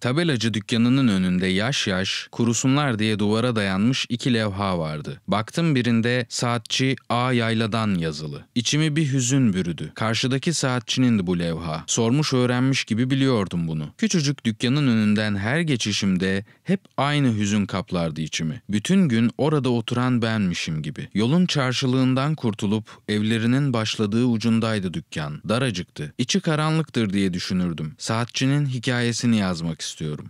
Tabelacı dükkanının önünde yaş yaş, kurusunlar diye duvara dayanmış iki levha vardı. Baktım birinde saatçi A yayladan yazılı. İçimi bir hüzün bürüdü. Karşıdaki saatçinin bu levha. Sormuş öğrenmiş gibi biliyordum bunu. Küçücük dükkanın önünden her geçişimde hep aynı hüzün kaplardı içimi. Bütün gün orada oturan benmişim gibi. Yolun çarşılığından kurtulup evlerinin başladığı ucundaydı dükkan. Daracıktı. İçi karanlıktır diye düşünürdüm. Saatçinin hikayesini yazmak istedim istiyorum.